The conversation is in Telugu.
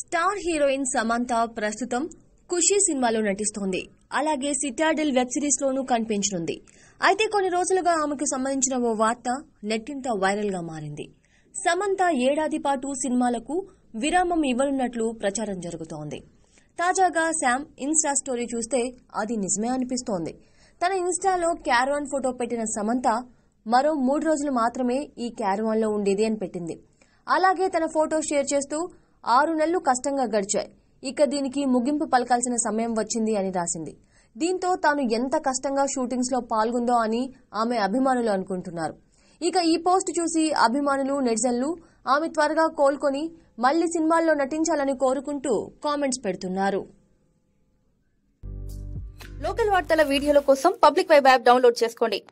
స్టార్ హీరోయిన్ సమంత ప్రస్తుతం ఖుషీ సినిమాలో నటిస్తోంది అలాగే సిటాడెల్ వెబ్ సిరీస్ లోనూ కనిపించనుంది అయితే కొన్ని రోజులుగా ఆమెకు సంబంధించిన ఓ వార్త నెట్టింత వైరల్ గా మారింది సమంత ఏడాది పాటు సినిమాలకు విరామం ఇవ్వనున్నట్లు ప్రచారం జరుగుతోంది తాజాగా శామ్ ఇన్స్టా స్టోరీ చూస్తే అది నిజమే అనిపిస్తోంది తన ఇన్స్టాలో క్యారవాన్ ఫోటో పెట్టిన సమంత మరో మూడు రోజులు మాత్రమే ఈ క్యారవాన్లో ఉండేది అని పెట్టింది అలాగే తన ఫోటో షేర్ చేస్తూ ఆరు నెలలు కష్టంగా గడిచాయి ఇక దీనికి ముగింపు పలకాల్సిన సమయం వచ్చింది అని రాసింది దీంతో తాను ఎంత కష్టంగా షూటింగ్స్ లో పాల్గొందో అని ఆమె అభిమానులు అనుకుంటున్నారు ఇక ఈ పోస్ట్ చూసి అభిమానులు నెటిజన్లు ఆమె త్వరగా కోలుకొని మళ్లీ సినిమాల్లో నటించాలని కోరుకుంటూ కామెంట్స్ పెడుతున్నారు లోకల్ వార్తల వీడియోల కోసం పబ్లిక్ వైబ్ యాప్ డౌన్లోడ్ చేసుకోండి